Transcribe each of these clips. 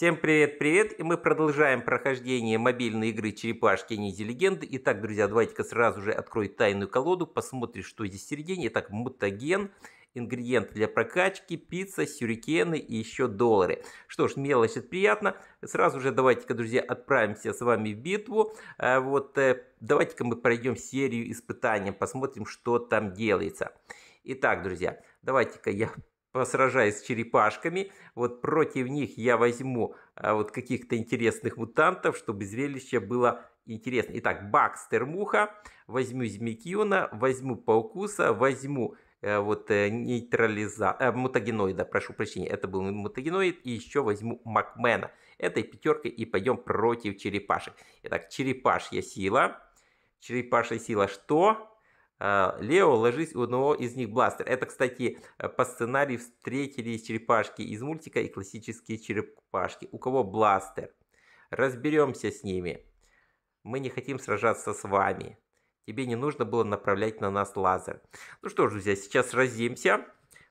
Всем привет-привет, и мы продолжаем прохождение мобильной игры «Черепашки. Ниндзя. Легенды». Итак, друзья, давайте-ка сразу же открой тайную колоду, посмотрим, что здесь в середине. Итак, мутаген, ингредиент для прокачки, пицца, сюрикены и еще доллары. Что ж, мелочь, это приятно. Сразу же давайте-ка, друзья, отправимся с вами в битву. А, вот э, давайте-ка мы пройдем серию испытаний, посмотрим, что там делается. Итак, друзья, давайте-ка я Посражаясь с черепашками, вот против них я возьму а, вот каких-то интересных мутантов, чтобы зрелище было интересно. Итак, Бакстер Муха, возьму Змекиона, возьму Паукуса, возьму э, вот э, нейтрализа... Э, мутагеноида, прошу прощения, это был мутагеноид, и еще возьму Макмена. Этой пятеркой и пойдем против черепашек. Итак, черепашья сила. Черепашья сила что? А, Лео, ложись у одного из них бластер. Это, кстати, э, по сценарию встретились черепашки из мультика и классические черепашки. У кого бластер? Разберемся с ними. Мы не хотим сражаться с вами. Тебе не нужно было направлять на нас лазер. Ну что ж, друзья, сейчас разимся.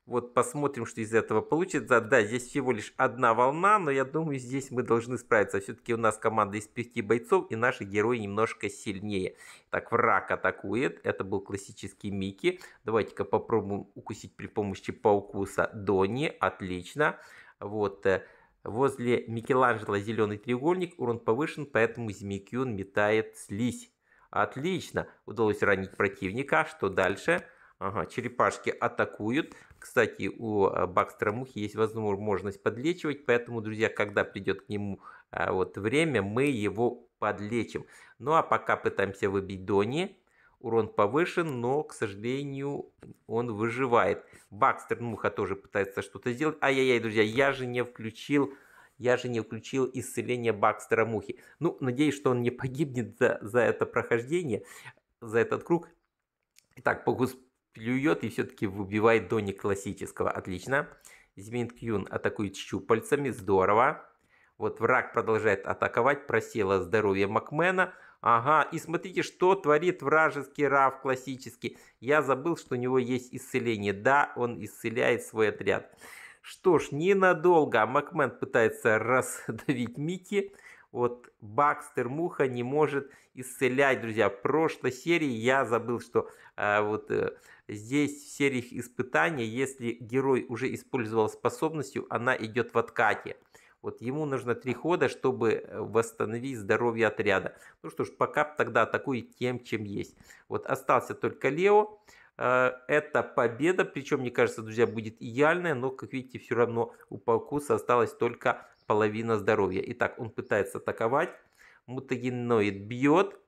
Вот посмотрим, что из этого получится. Да, здесь всего лишь одна волна, но я думаю, здесь мы должны справиться. Все-таки у нас команда из пяти бойцов, и наши герои немножко сильнее. Так, враг атакует. Это был классический Микки. Давайте-ка попробуем укусить при помощи паукуса Дони. Отлично. Вот. Э, возле Микеланджело зеленый треугольник. Урон повышен, поэтому Змикюн метает слизь. Отлично. Удалось ранить противника. Что дальше? Ага, черепашки атакуют. Кстати, у а, Бакстера мухи есть возможность подлечивать, поэтому, друзья, когда придет к нему а, вот время, мы его подлечим. Ну а пока пытаемся выбить Дони. Урон повышен, но, к сожалению, он выживает. Бакстер муха тоже пытается что-то сделать. Ай-яй-яй, друзья, я же не включил я же не включил исцеление Бакстера Мухи. Ну, надеюсь, что он не погибнет за, за это прохождение, за этот круг. Итак, по, плюет и все-таки выбивает до классического Отлично. Змин Кьюн атакует щупальцами. Здорово. Вот враг продолжает атаковать. Просело здоровье Макмена. Ага, и смотрите, что творит вражеский Рав классический. Я забыл, что у него есть исцеление. Да, он исцеляет свой отряд. Что ж, ненадолго а Макмен пытается раздавить Микки. Вот Бакстер Муха не может исцелять, друзья. В прошлой серии я забыл, что э, вот... Э, Здесь в сериях испытаний, если герой уже использовал способностью, она идет в откате. Вот ему нужно три хода, чтобы э, восстановить здоровье отряда. Ну что ж, пока тогда атакует тем, чем есть. Вот остался только Лео. Э, это победа, причем, мне кажется, друзья, будет идеальная, но, как видите, все равно у Паукуса осталась только половина здоровья. Итак, он пытается атаковать, мутагеноид бьет,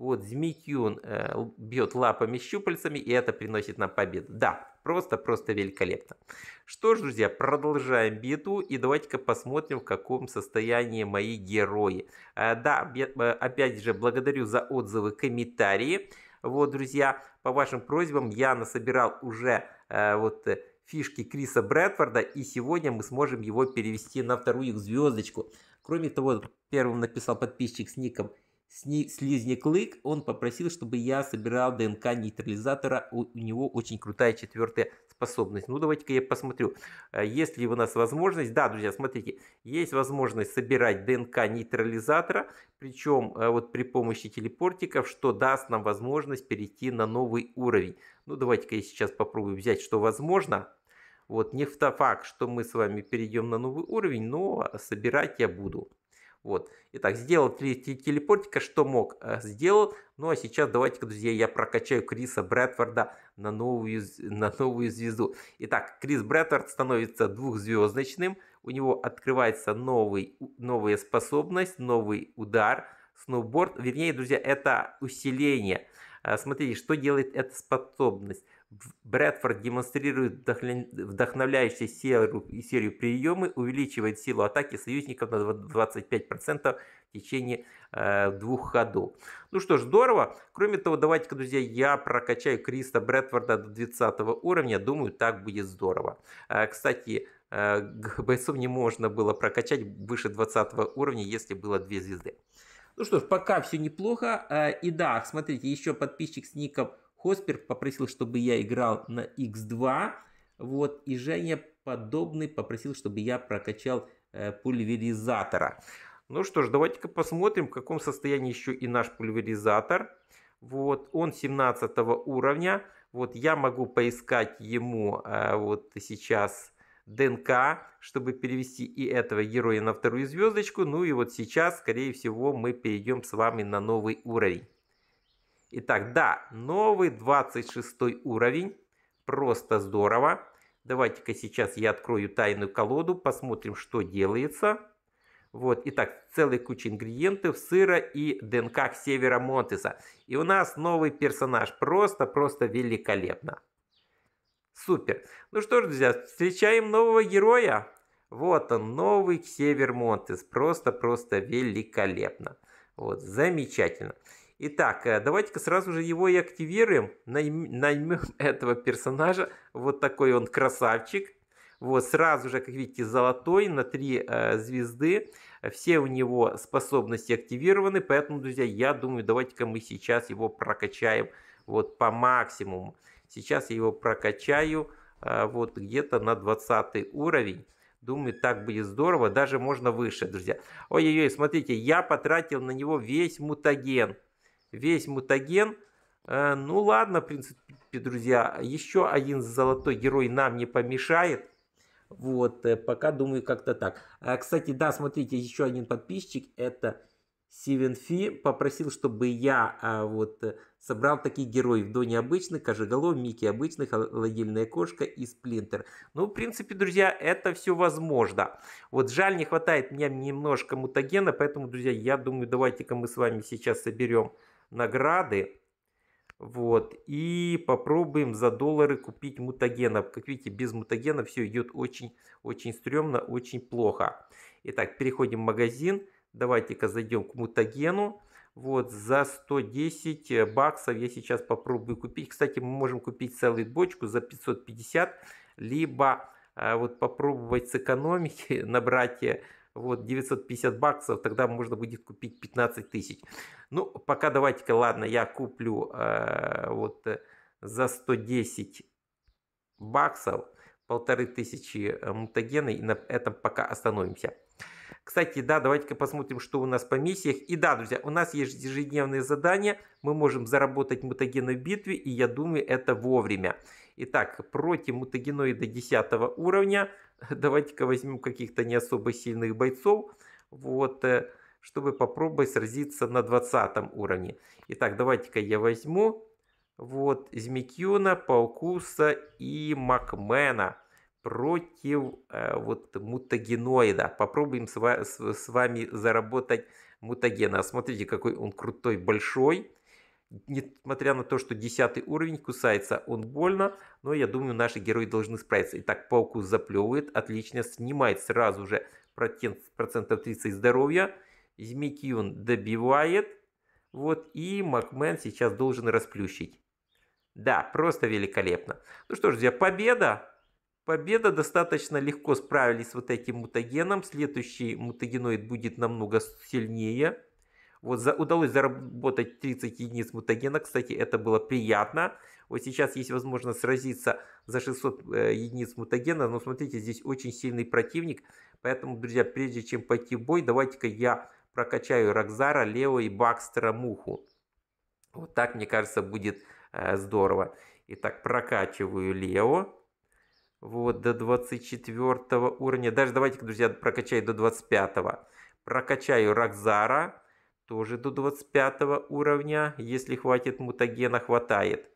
вот Змейтюн э, бьет лапами, щупальцами, и это приносит нам победу. Да, просто-просто великолепно. Что ж, друзья, продолжаем битву, и давайте-ка посмотрим, в каком состоянии мои герои. Э, да, я, э, опять же, благодарю за отзывы, комментарии. Вот, друзья, по вашим просьбам я насобирал уже э, вот э, фишки Криса Брэдфорда, и сегодня мы сможем его перевести на вторую звездочку. Кроме того, первым написал подписчик с ником слизник он попросил, чтобы я собирал ДНК нейтрализатора. У, у него очень крутая четвертая способность. Ну, давайте-ка я посмотрю. Э, есть ли у нас возможность? Да, друзья, смотрите, есть возможность собирать ДНК нейтрализатора, причем э, вот при помощи телепортиков, что даст нам возможность перейти на новый уровень. Ну, давайте-ка я сейчас попробую взять, что возможно. Вот, не факт, что мы с вами перейдем на новый уровень, но собирать я буду. Вот. Итак, сделал телепортика, что мог, э, сделал. Ну а сейчас давайте друзья, я прокачаю Криса Брэдфорда на новую, на новую звезду. Итак, Крис Брэдфорд становится двухзвездочным. У него открывается новый, новая способность, новый удар, сноуборд. Вернее, друзья, это усиление а, Смотрите, что делает эта способность. Брэдфорд демонстрирует вдохновляющую серию, серию приемы, увеличивает силу атаки союзников на 25% в течение э, двух ходов. Ну что ж, здорово. Кроме того, давайте-ка, друзья, я прокачаю Криста Брэдфорда до 20 уровня. Думаю, так будет здорово. А, кстати, э, бойцов не можно было прокачать выше 20 уровня, если было 2 звезды. Ну что ж, пока все неплохо. Э, и да, смотрите, еще подписчик с ником Хоспер попросил, чтобы я играл на X2. Вот, и Женя подобный попросил, чтобы я прокачал э, пульверизатора. Ну что ж, давайте-ка посмотрим, в каком состоянии еще и наш пульверизатор. Вот, он 17 уровня. Вот я могу поискать ему э, вот сейчас ДНК, чтобы перевести и этого героя на вторую звездочку. Ну и вот сейчас, скорее всего, мы перейдем с вами на новый уровень. Итак, да, новый 26 уровень. Просто здорово. Давайте-ка сейчас я открою тайную колоду, посмотрим, что делается. Вот, итак, целая куча ингредиентов, сыра и ДНК Севера Монтеса. И у нас новый персонаж. Просто-просто великолепно. Супер. Ну что ж, друзья, встречаем нового героя. Вот он, новый Ксевер Монтес. Просто-просто великолепно. Вот, замечательно. Итак, э, давайте-ка сразу же его и активируем. Найм, наймем этого персонажа. Вот такой он красавчик. Вот, сразу же, как видите, золотой на три э, звезды. Все у него способности активированы. Поэтому, друзья, я думаю, давайте-ка мы сейчас его прокачаем вот по максимуму. Сейчас я его прокачаю а, вот где-то на 20 уровень. Думаю, так будет здорово, даже можно выше, друзья. Ой-ой-ой, смотрите, я потратил на него весь мутаген. Весь мутаген. Э, ну ладно, в принципе, друзья, еще один золотой герой нам не помешает. Вот, э, пока думаю как-то так. А, кстати, да, смотрите, еще один подписчик, это Сивен Фи попросил, чтобы я а, вот э, собрал таких героев. Дони необычных: Кожеголов, Микки обычных, Холодильная кошка и Сплинтер. Ну, в принципе, друзья, это все возможно. Вот жаль, не хватает мне немножко мутагена, поэтому, друзья, я думаю, давайте-ка мы с вами сейчас соберем награды. Вот, и попробуем за доллары купить мутагенов. Как видите, без мутагена все идет очень-очень стрёмно, очень плохо. Итак, переходим в магазин. Давайте-ка зайдем к мутагену. Вот за 110 баксов я сейчас попробую купить. Кстати, мы можем купить целую бочку за 550, либо э, вот попробовать сэкономить, набрать э, вот 950 баксов, тогда можно будет купить 15 тысяч. Ну, пока давайте-ка, ладно, я куплю а, вот за 110 баксов полторы тысячи мутагена и на этом пока остановимся. Кстати, да, давайте-ка посмотрим, что у нас по миссиях. И да, друзья, у нас есть ежедневные задания, мы можем заработать мутагены в битве, и я думаю, это вовремя. Итак, против мутагеноида 10 уровня, давайте-ка возьмем каких-то не особо сильных бойцов, вот, э, чтобы попробовать сразиться на 20 уровне. Итак, давайте-ка я возьму вот Змекиона, Паукуса и Макмена против э, вот мутагеноида. Попробуем с, ва- с, с вами заработать мутагена. А смотрите, какой он крутой, большой. Несмотря на то, что 10 уровень кусается, он больно, но я думаю, наши герои должны справиться. Итак, пауку заплевывает, отлично, снимает сразу же процентов 30 здоровья. Змикион добивает, вот, и Макмен сейчас должен расплющить. Да, просто великолепно. Ну что ж, друзья, победа! Победа достаточно легко справились с вот этим мутагеном. Следующий мутагеноид будет намного сильнее. Вот за, удалось заработать 30 единиц мутагена. Кстати, это было приятно. Вот сейчас есть возможность сразиться за 600 э, единиц мутагена. Но смотрите, здесь очень сильный противник. Поэтому, друзья, прежде чем пойти в бой, давайте-ка я прокачаю Рокзара, Лео и Бакстера Муху. Вот так, мне кажется, будет э, здорово. Итак, прокачиваю Лео. Вот, до 24 уровня. Даже давайте друзья, прокачаю до 25. -го. Прокачаю Рокзара. Тоже до 25 уровня. Если хватит мутагена, хватает.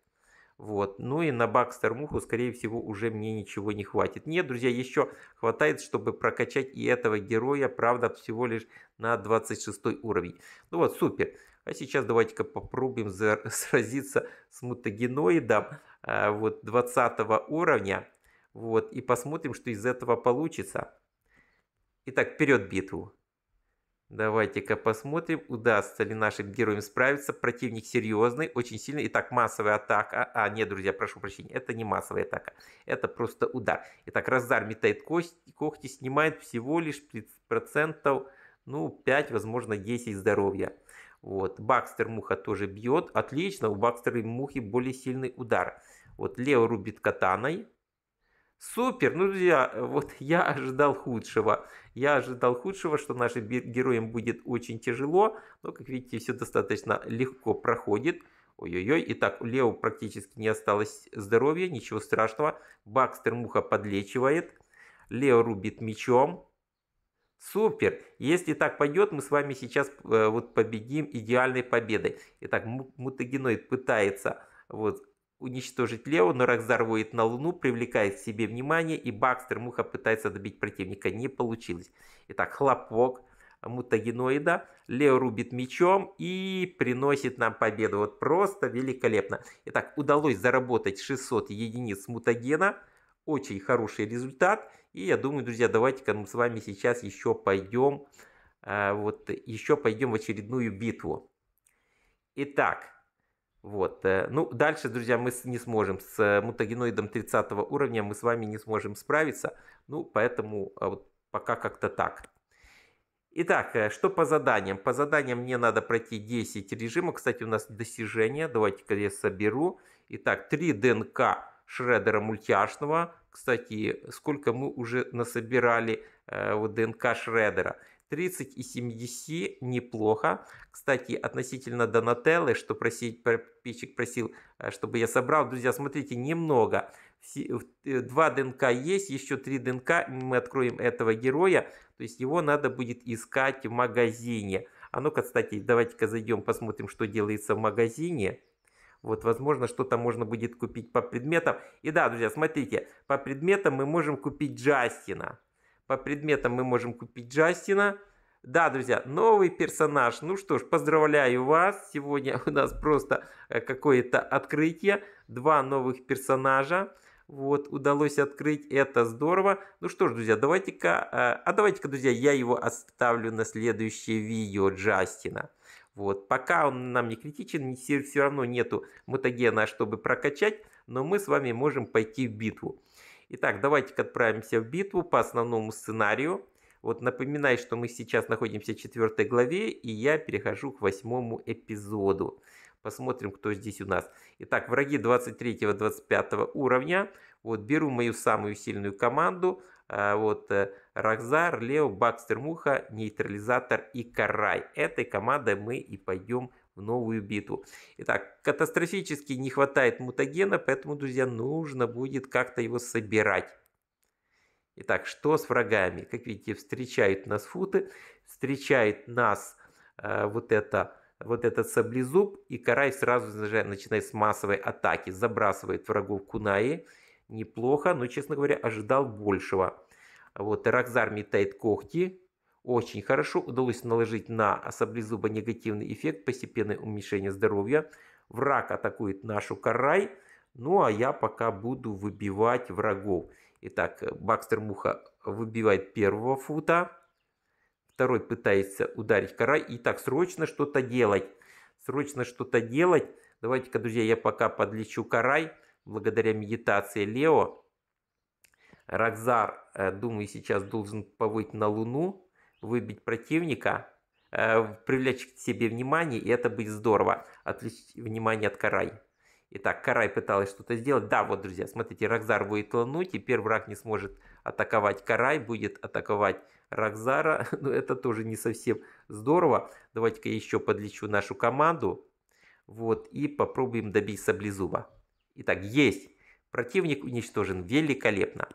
Вот. Ну и на Бакстер Муху, скорее всего, уже мне ничего не хватит. Нет, друзья, еще хватает, чтобы прокачать и этого героя, правда, всего лишь на 26 уровень. Ну вот, супер. А сейчас давайте-ка попробуем сразиться с мутагеноидом а, вот 20 уровня. Вот, и посмотрим, что из этого получится. Итак, вперед битву. Давайте-ка посмотрим, удастся ли нашим героям справиться. Противник серьезный, очень сильный. Итак, массовая атака. А, нет, друзья, прошу прощения, это не массовая атака. Это просто удар. Итак, Раздар метает кость, когти, снимает всего лишь процентов, ну, 5, возможно, 10 здоровья. Вот. Бакстер муха тоже бьет. Отлично, у Бакстера и мухи более сильный удар. Вот Лео рубит катаной. Супер! Ну, друзья, э, вот я ожидал худшего. Я ожидал худшего, что нашим героям будет очень тяжело, но, как видите, все достаточно легко проходит. Ой-ой-ой, итак, у Лео практически не осталось здоровья, ничего страшного. Бакстер Муха подлечивает, Лео рубит мечом. Супер! Если так пойдет, мы с вами сейчас э, вот победим идеальной победой. Итак, мутагеноид пытается вот уничтожить Лео, но Рак взорвует на Луну, привлекает к себе внимание, и Бакстер Муха пытается добить противника. Не получилось. Итак, хлопок мутагеноида. Лео рубит мечом и приносит нам победу. Вот просто великолепно. Итак, удалось заработать 600 единиц мутагена. Очень хороший результат. И я думаю, друзья, давайте-ка мы с вами сейчас еще пойдем, э, вот, еще пойдем в очередную битву. Итак, вот. Э, ну, дальше, друзья, мы не сможем с э, мутагеноидом 30 уровня, мы с вами не сможем справиться. Ну, поэтому а вот пока как-то так. Итак, э, что по заданиям? По заданиям мне надо пройти 10 режимов. Кстати, у нас достижения. Давайте-ка я соберу. Итак, 3 ДНК шредера мультяшного. Кстати, сколько мы уже насобирали э, вот ДНК шредера. 30 и 70 неплохо. Кстати, относительно Донателлы, что просить, подписчик просил, э, чтобы я собрал. Друзья, смотрите, немного. Э, два ДНК есть, еще три ДНК. Мы откроем этого героя. То есть его надо будет искать в магазине. А ну-ка, кстати, давайте-ка зайдем, посмотрим, что делается в магазине. Вот, возможно, что-то можно будет купить по предметам. И да, друзья, смотрите, по предметам мы можем купить Джастина. По предметам мы можем купить Джастина. Да, друзья, новый персонаж. Ну что ж, поздравляю вас. Сегодня у нас просто э, какое-то открытие. Два новых персонажа. Вот, удалось открыть, это здорово. Ну что ж, друзья, давайте-ка, э, а давайте-ка, друзья, я его оставлю на следующее видео Джастина. Вот, пока он нам не критичен, все, все равно нету мутагена, чтобы прокачать, но мы с вами можем пойти в битву. Итак, давайте-ка отправимся в битву по основному сценарию. Вот напоминаю, что мы сейчас находимся в четвертой главе, и я перехожу к восьмому эпизоду. Посмотрим, кто здесь у нас. Итак, враги 23-25 уровня. Вот беру мою самую сильную команду. А, вот э, Рахзар, Лео, Бакстер, Муха, Нейтрализатор и Карай. Этой командой мы и пойдем в новую битву. Итак, катастрофически не хватает мутагена, поэтому, друзья, нужно будет как-то его собирать. Итак, что с врагами? Как видите, встречают нас футы, встречает нас э, вот это вот этот саблезуб, и Карай сразу начинает с массовой атаки, забрасывает врагов Кунаи. Неплохо, но, честно говоря, ожидал большего. Вот, Ракзар метает когти, очень хорошо удалось наложить на саблезуба негативный эффект, постепенное уменьшение здоровья. Враг атакует нашу карай. Ну а я пока буду выбивать врагов. Итак, Бакстер Муха выбивает первого фута. Второй пытается ударить карай. Итак, срочно что-то делать. Срочно что-то делать. Давайте-ка, друзья, я пока подлечу карай. Благодаря медитации Лео. Рокзар, э, думаю, сейчас должен повыть на Луну выбить противника, э, привлечь к себе внимание, и это будет здорово. отличить внимание от Карай. Итак, Карай пыталась что-то сделать. Да, вот, друзья, смотрите, Рокзар будет лануть, теперь враг не сможет атаковать Карай, будет атаковать Рокзара. Но ну, это тоже не совсем здорово. Давайте-ка еще подлечу нашу команду. Вот, и попробуем добить саблезуба. Итак, есть. Противник уничтожен великолепно.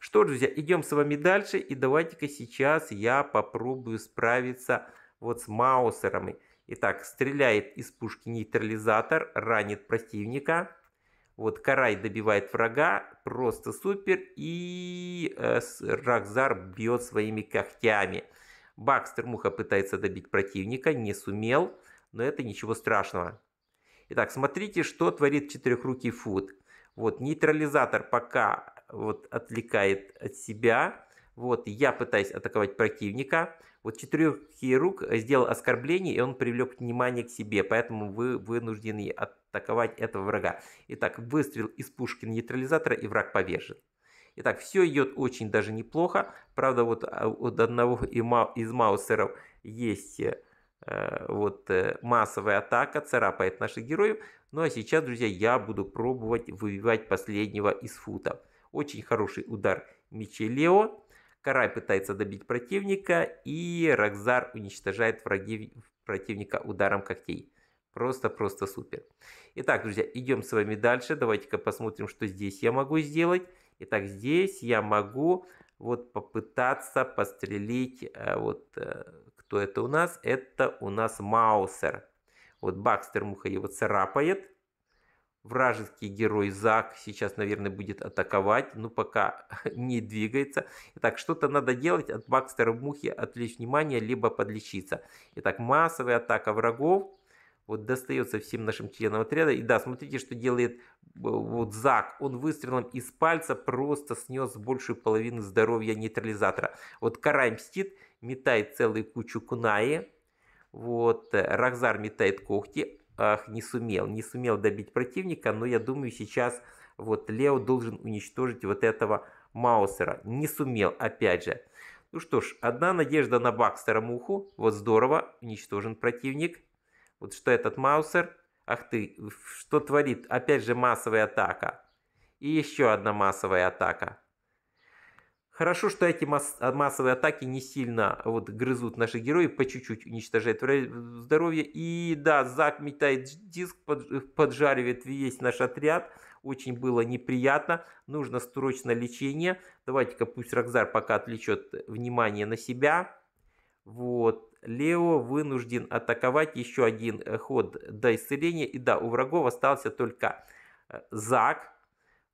Что, друзья, идем с вами дальше. И давайте-ка сейчас я попробую справиться вот с маусерами. Итак, стреляет из пушки нейтрализатор, ранит противника. Вот Карай добивает врага, просто супер. И э, Рахзар бьет своими когтями. Бакстер Муха пытается добить противника, не сумел, но это ничего страшного. Итак, смотрите, что творит четырехрукий Фуд. Вот нейтрализатор пока вот отвлекает от себя. Вот, я пытаюсь атаковать противника. Вот четверки рук э, сделал оскорбление, и он привлек внимание к себе, поэтому вы вынуждены атаковать этого врага. Итак, выстрел из пушки нейтрализатора, и враг повержен. Итак, все идет очень даже неплохо. Правда, вот а, от одного из маусеров есть э, вот э, массовая атака царапает наших героев. Ну а сейчас, друзья, я буду пробовать выбивать последнего из футов. Очень хороший удар Мичелео. Карай пытается добить противника, и Рокзар уничтожает враги, противника ударом когтей. Просто-просто супер. Итак, друзья, идем с вами дальше. Давайте-ка посмотрим, что здесь я могу сделать. Итак, здесь я могу вот попытаться пострелить. Э, вот э, кто это у нас? Это у нас Маусер. Вот Бакстер Муха его царапает вражеский герой Зак сейчас, наверное, будет атаковать, но пока не двигается. Итак, что-то надо делать от Бакстера Мухи, отвлечь внимание, либо подлечиться. Итак, массовая атака врагов. Вот достается всем нашим членам отряда. И да, смотрите, что делает э, вот Зак. Он выстрелом из пальца просто снес большую половину здоровья нейтрализатора. Вот Карай мстит, метает целую кучу кунаи. Вот э, Рахзар метает когти, ах не сумел. Не сумел добить противника, но я думаю, сейчас вот Лео должен уничтожить вот этого Маусера. Не сумел, опять же. Ну что ж, одна надежда на Бакстера Муху. Вот здорово, уничтожен противник. Вот что этот Маусер. Ах ты, что творит? Опять же массовая атака. И еще одна массовая атака. Хорошо, что эти масс- а, массовые атаки не сильно вот, грызут наши герои, по чуть-чуть уничтожают э, здоровье. И да, Зак метает диск, под, э, поджаривает весь наш отряд. Очень было неприятно. Нужно срочно лечение. Давайте-ка пусть Рокзар пока отвлечет внимание на себя. Вот. Лео вынужден атаковать еще один э, ход до исцеления. И да, у врагов остался только Зак.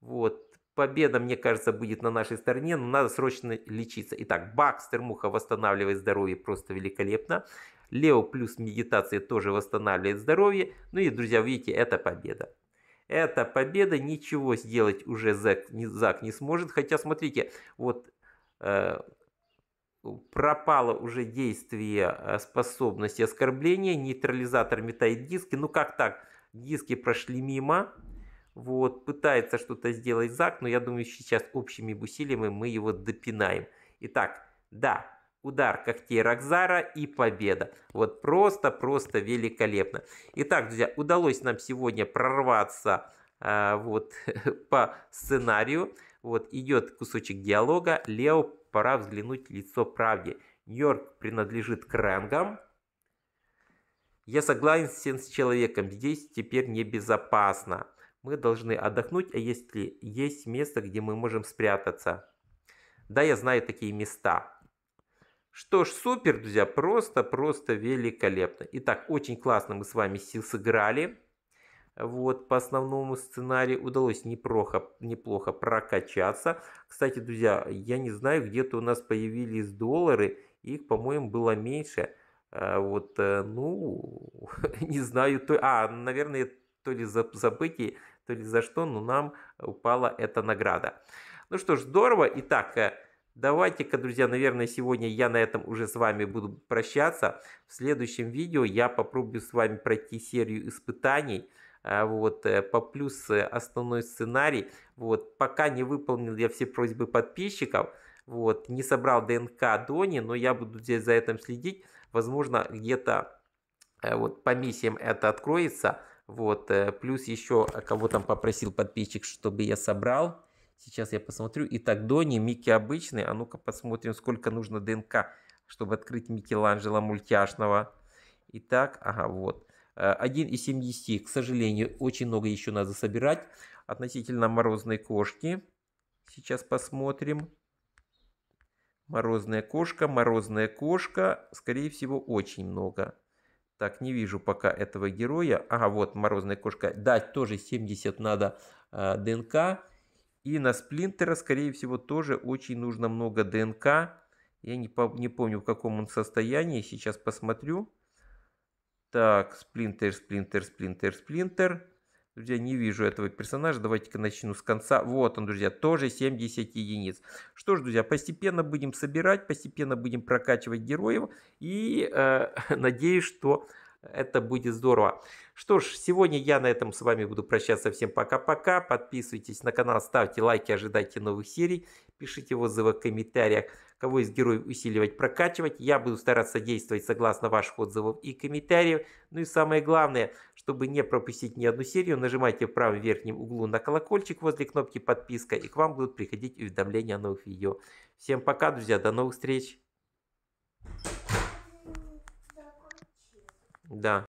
Вот победа, мне кажется, будет на нашей стороне, но надо срочно лечиться. Итак, Бакстер Муха восстанавливает здоровье просто великолепно. Лео плюс медитация тоже восстанавливает здоровье. Ну и, друзья, видите, это победа. Это победа, ничего сделать уже Зак не, Зак не сможет. Хотя, смотрите, вот э, пропало уже действие э, способности оскорбления, нейтрализатор метает диски. Ну как так? Диски прошли мимо, вот, пытается что-то сделать Зак, но я думаю, сейчас общими усилиями мы его допинаем. Итак, да, удар когтей Рокзара и победа. Вот просто-просто великолепно. Итак, друзья, удалось нам сегодня прорваться э, вот по сценарию. Вот идет кусочек диалога. Лео, пора взглянуть в лицо правде. Нью-Йорк принадлежит Крэнгам. Я согласен с человеком, здесь теперь небезопасно. Мы должны отдохнуть, а если есть место, где мы можем спрятаться. Да, я знаю такие места. Что ж, супер, друзья, просто-просто великолепно. Итак, очень классно мы с вами сыграли. Вот, по основному сценарию удалось неплохо, неплохо прокачаться. Кстати, друзья, я не знаю, где-то у нас появились доллары. Их, по-моему, было меньше. А вот, э, ну, не знаю. То, а, наверное, то ли забытие то ли за что но нам упала эта награда. Ну что ж, здорово. Итак, э, давайте-ка, друзья, наверное, сегодня я на этом уже с вами буду прощаться. В следующем видео я попробую с вами пройти серию испытаний э, вот, э, по плюс основной сценарий. Вот, пока не выполнил я все просьбы подписчиков, вот, не собрал ДНК Дони, но я буду здесь за этим следить. Возможно, где-то вот по миссиям это откроется. Вот, э, плюс еще а, кого там попросил подписчик, чтобы я собрал. Сейчас я посмотрю. Итак, Дони, Микки обычный. А ну-ка посмотрим, сколько нужно ДНК, чтобы открыть Микеланджело мультяшного. Итак, ага, вот. 1,70. Э, К сожалению, очень много еще надо собирать относительно морозной кошки. Сейчас посмотрим. Морозная кошка, морозная кошка. Скорее всего, очень много. Так, не вижу пока этого героя. Ага, вот морозная кошка. Дать тоже 70 надо э, ДНК. И на сплинтера, скорее всего, тоже очень нужно много ДНК. Я не, по, не помню, в каком он состоянии. Сейчас посмотрю. Так, сплинтер, сплинтер, сплинтер, сплинтер. Друзья, не вижу этого персонажа. Давайте-ка начну с конца. Вот он, друзья, тоже 70 единиц. Что ж, друзья, постепенно будем собирать, постепенно будем прокачивать героев. И э, надеюсь, что это будет здорово. Что ж, сегодня я на этом с вами буду прощаться. Всем пока-пока. Подписывайтесь на канал, ставьте лайки, ожидайте новых серий. Пишите отзывы в комментариях кого из героев усиливать, прокачивать. Я буду стараться действовать согласно ваших отзывов и комментариев. Ну и самое главное, чтобы не пропустить ни одну серию, нажимайте в правом верхнем углу на колокольчик возле кнопки подписка, и к вам будут приходить уведомления о новых видео. Всем пока, друзья, до новых встреч! Да.